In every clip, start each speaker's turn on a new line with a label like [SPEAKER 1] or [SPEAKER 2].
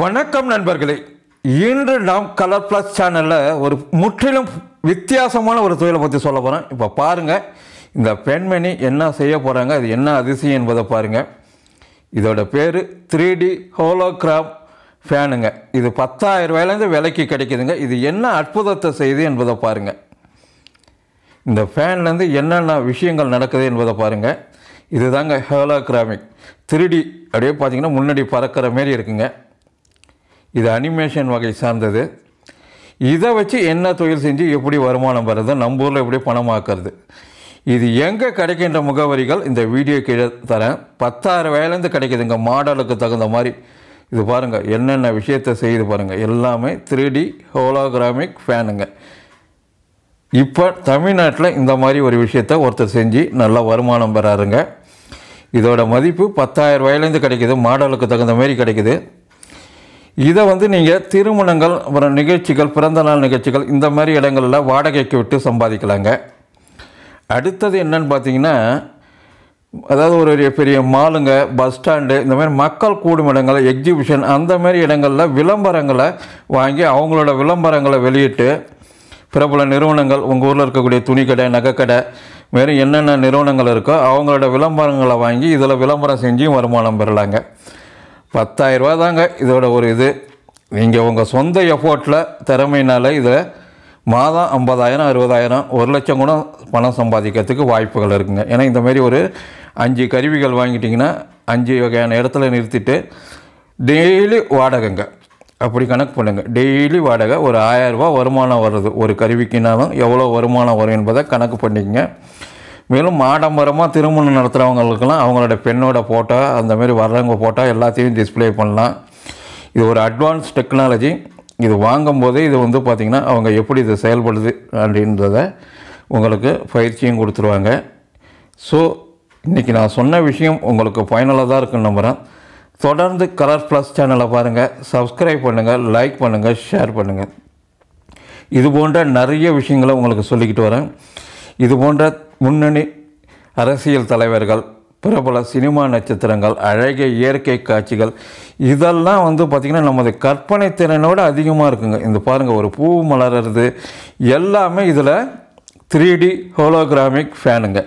[SPEAKER 1] வணக்கம் நண்பர்களே இன்று நாம் கலர் ப்ளஸ் சேனலில் ஒரு முற்றிலும் வித்தியாசமான ஒரு தொழிலை பற்றி சொல்ல போகிறேன் இப்போ பாருங்கள் இந்த பெண்மணி என்ன செய்ய போகிறாங்க அது என்ன அதிசயம் என்பதை பாருங்கள் இதோட பேர் த்ரீ டி ஹோலோகிராம் ஃபேனுங்க இது பத்தாயிரம் ரூபாயிலேருந்து விலைக்கு கிடைக்குதுங்க இது என்ன அற்புதத்தை செய்யுது என்பதை பாருங்கள் இந்த ஃபேன்லேருந்து என்னென்ன விஷயங்கள் நடக்குது என்பதை பாருங்கள் இதுதாங்க ஹோலோகிராமிக் த்ரீ டி அப்படியே பார்த்தீங்கன்னா முன்னாடி பறக்கிற மாரி இருக்குங்க இது அனிமேஷன் வகை சார்ந்தது இதை வச்சு என்ன தொழில் செஞ்சு எப்படி வருமானம் வர்றது நம்ம ஊரில் எப்படி பணமாக்குறது இது எங்கே கிடைக்கின்ற முகவரிகள் இந்த வீடியோ கீழே தரேன் பத்தாயிரம் வயலேருந்து கிடைக்கிதுங்க மாடலுக்கு தகுந்த மாதிரி இது பாருங்கள் என்னென்ன விஷயத்தை செய்து பாருங்கள் எல்லாமே த்ரீ டி ஹோலோகிராமிக் ஃபேனுங்க இப்போ தமிழ்நாட்டில் இந்த மாதிரி ஒரு விஷயத்த ஒருத்தர் செஞ்சு நல்லா வருமானம் பெறாருங்க இதோட மதிப்பு பத்தாயிரம் ரூபாயிலேருந்து கிடைக்கிது மாடலுக்கு தகுந்த மாதிரி கிடைக்கிது இதை வந்து நீங்கள் திருமணங்கள் அப்புறம் நிகழ்ச்சிகள் பிறந்த நாள் நிகழ்ச்சிகள் இந்த மாதிரி இடங்களில் வாடகைக்கு விட்டு சம்பாதிக்கலாங்க அடுத்தது என்னன்னு பார்த்தீங்கன்னா அதாவது ஒரு பெரிய பெரிய மாலுங்க பஸ் ஸ்டாண்டு இந்த மாதிரி மக்கள் கூடும் இடங்கள் எக்ஸிபிஷன் அந்த மாதிரி இடங்களில் விளம்பரங்களை வாங்கி அவங்களோட விளம்பரங்களை வெளியிட்டு பிரபல நிறுவனங்கள் உங்கள் ஊரில் இருக்கக்கூடிய துணிக்கடை நகைக்கடை மாரி என்னென்ன நிறுவனங்கள் இருக்கோ அவங்களோட விளம்பரங்களை வாங்கி இதில் விளம்பரம் செஞ்சும் வருமானம் பெறலாங்க பத்தாயிரரூபா தாங்க இதோட ஒரு இது நீங்கள் உங்கள் சொந்த எஃபோர்ட்டில் திறமையினால் இதில் மாதம் ஐம்பதாயிரம் அறுபதாயிரம் ஒரு லட்சம் கூட பணம் சம்பாதிக்கிறதுக்கு வாய்ப்புகள் இருக்குங்க ஏன்னா இந்தமாரி ஒரு அஞ்சு கருவிகள் வாங்கிட்டிங்கன்னா அஞ்சு வகையான இடத்துல நிறுத்திட்டு டெய்லி வாடகைங்க அப்படி கணக்கு பண்ணுங்கள் டெய்லி வாடகை ஒரு ஆயிரரூபா வருமானம் வருது ஒரு கருவிக்குனாலும் எவ்வளோ வருமானம் வரும் என்பதை கணக்கு பண்ணிக்கங்க மேலும் ஆடம்பரமாக திருமணம் நடத்துகிறவங்களுக்கெல்லாம் அவங்களோட பெண்ணோட ஃபோட்டோ அந்தமாரி வர்றவங்க ஃபோட்டோ எல்லாத்தையும் டிஸ்பிளே பண்ணலாம் இது ஒரு அட்வான்ஸ் டெக்னாலஜி இது வாங்கும்போதே இது வந்து பார்த்திங்கன்னா அவங்க எப்படி இது செயல்படுது அப்படின்றத உங்களுக்கு பயிற்சியும் கொடுத்துருவாங்க ஸோ இன்றைக்கி நான் சொன்ன விஷயம் உங்களுக்கு ஃபைனலாக தான் இருக்குன்னு நம்புகிறேன் தொடர்ந்து கலர் ப்ளஸ் சேனலை பாருங்கள் சப்ஸ்கிரைப் பண்ணுங்கள் லைக் பண்ணுங்கள் ஷேர் பண்ணுங்கள் இது போன்ற நிறைய விஷயங்களை உங்களுக்கு சொல்லிக்கிட்டு வரேன் இது போன்ற முன்னணி அரசியல் தலைவர்கள் பிரபல சினிமா நட்சத்திரங்கள் அழகிய இயற்கை காட்சிகள் இதெல்லாம் வந்து பார்த்திங்கன்னா நமது கற்பனை திறனோடு அதிகமாக இருக்குங்க இந்த பாருங்கள் ஒரு பூ மலர்றது எல்லாமே இதில் த்ரீ டி ஹோலோகிராமிக் ஃபேனுங்க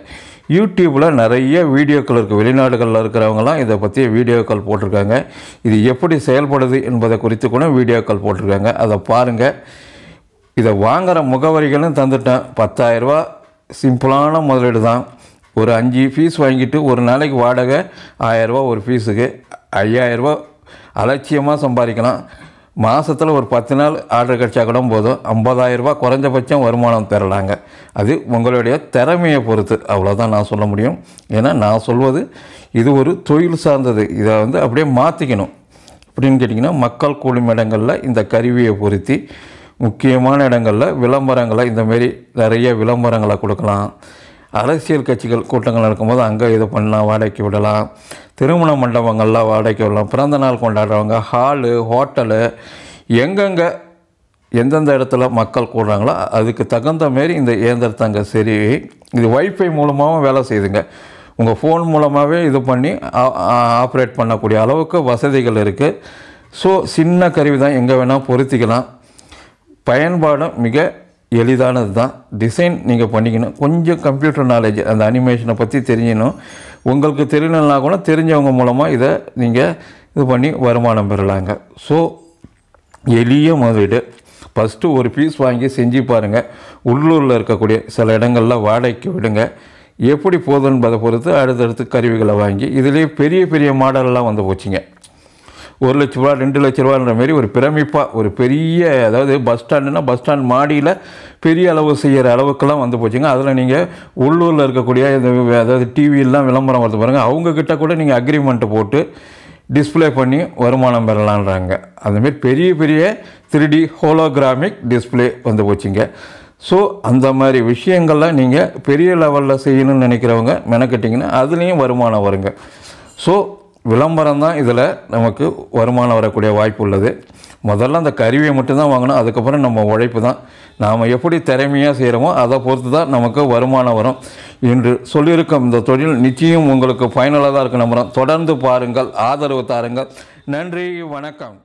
[SPEAKER 1] யூடியூப்பில் நிறைய வீடியோக்கள் இருக்குது வெளிநாடுகளில் இருக்கிறவங்களாம் இதை பற்றிய வீடியோக்கள் போட்டிருக்காங்க இது எப்படி செயல்படுது என்பதை குறித்து கூட வீடியோக்கள் போட்டிருக்காங்க அதை பாருங்கள் இதை வாங்குகிற முகவரிகளும் தந்துட்டேன் பத்தாயிரரூபா சிம்பிளான முதலீடு தான் ஒரு அஞ்சு ஃபீஸ் வாங்கிட்டு ஒரு நாளைக்கு வாடகை ஆயரூபா ஒரு ஃபீஸுக்கு ஐயாயிரரூபா அலட்சியமாக சம்பாதிக்கலாம் மாதத்தில் ஒரு பத்து நாள் ஆர்டர் கிடச்சா கூட போதும் ஐம்பதாயிரரூபா குறைஞ்சபட்சம் வருமானம் தரலாங்க அது உங்களுடைய திறமையை பொறுத்து அவ்வளோதான் நான் சொல்ல முடியும் ஏன்னா நான் சொல்வது இது ஒரு தொழில் சார்ந்தது இதை வந்து அப்படியே மாற்றிக்கணும் அப்படின்னு கேட்டிங்கன்னா மக்கள் கூடும் இடங்களில் இந்த கருவியை பொருத்தி முக்கியமான இடங்களில் விளம்பரங்களை இந்தமாரி நிறைய விளம்பரங்களை கொடுக்கலாம் அரசியல் கட்சிகள் கூட்டங்கள் நடக்கும்போது அங்கே இது பண்ணலாம் வாடகைக்கு விடலாம் திருமண மண்டபங்கள்லாம் வாடகைக்கு விடலாம் பிறந்த நாள் கொண்டாடுறவங்க ஹாலு ஹோட்டலு எங்கெங்கே எந்தெந்த இடத்துல மக்கள் கூடுறாங்களோ அதுக்கு தகுந்த மாரி இந்த இயந்திரத்தங்க சரி இது வைஃபை மூலமாகவும் வேலை செய்யுதுங்க உங்கள் ஃபோன் மூலமாகவே இது பண்ணி ஆப்ரேட் பண்ணக்கூடிய அளவுக்கு வசதிகள் இருக்குது ஸோ சின்ன கருவி தான் எங்கே வேணால் பொருத்திக்கலாம் பயன்பாடும் மிக எளிதானது தான் டிசைன் நீங்கள் பண்ணிக்கணும் கொஞ்சம் கம்ப்யூட்டர் நாலேஜ் அந்த அனிமேஷனை பற்றி தெரிஞ்சிடணும் உங்களுக்கு தெரியணும்னா கூட தெரிஞ்சவங்க மூலமாக இதை நீங்கள் இது பண்ணி வருமானம் பெறலாங்க ஸோ எளிய முதலீடு ஃபஸ்ட்டு ஒரு பீஸ் வாங்கி செஞ்சு பாருங்கள் உள்ளூரில் இருக்கக்கூடிய சில இடங்களில் வாடகைக்கு விடுங்க எப்படி போகுதுன்றதை பொறுத்து அடுத்தடுத்து கருவிகளை வாங்கி இதிலே பெரிய பெரிய மாடலெலாம் வந்து போச்சுங்க ஒரு லட்ச ரூபா ரெண்டு லட்ச ரூபான்ற மாதிரி ஒரு பிரமிப்பாக ஒரு பெரிய அதாவது பஸ் ஸ்டாண்டுனா பஸ் ஸ்டாண்ட் மாடியில் பெரிய அளவு செய்கிற அளவுக்கெல்லாம் வந்து போச்சுங்க அதில் நீங்கள் உள்ளூரில் இருக்கக்கூடிய அதாவது டிவியெல்லாம் விளம்பரம் வரது பாருங்கள் அவங்கக்கிட்ட கூட நீங்கள் அக்ரிமெண்ட்டை போட்டு டிஸ்பிளே பண்ணி வருமானம் பெறலான்றாங்க அந்தமாரி பெரிய பெரிய த்ரீ டி ஹோலோகிராமிக் டிஸ்பிளே வந்து போச்சுங்க ஸோ அந்த மாதிரி விஷயங்கள்லாம் நீங்கள் பெரிய லெவலில் செய்யணும்னு நினைக்கிறவங்க மெனக்கட்டிங்கன்னா அதுலேயும் வருமானம் வருங்க ஸோ விளம்பரம் தான் இதில் நமக்கு வருமானம் வரக்கூடிய வாய்ப்பு உள்ளது முதல்ல அந்த கருவியை மட்டும்தான் வாங்கணும் அதுக்கப்புறம் நம்ம உழைப்பு தான் நாம் எப்படி திறமையாக செய்கிறோமோ அதை பொறுத்து தான் நமக்கு வருமானம் வரும் என்று சொல்லியிருக்கோம் இந்த தொழில் நிச்சயம் உங்களுக்கு பயனுள்ளதாக இருக்க நம்புகிறோம் தொடர்ந்து பாருங்கள் ஆதரவு தாருங்கள் நன்றி வணக்கம்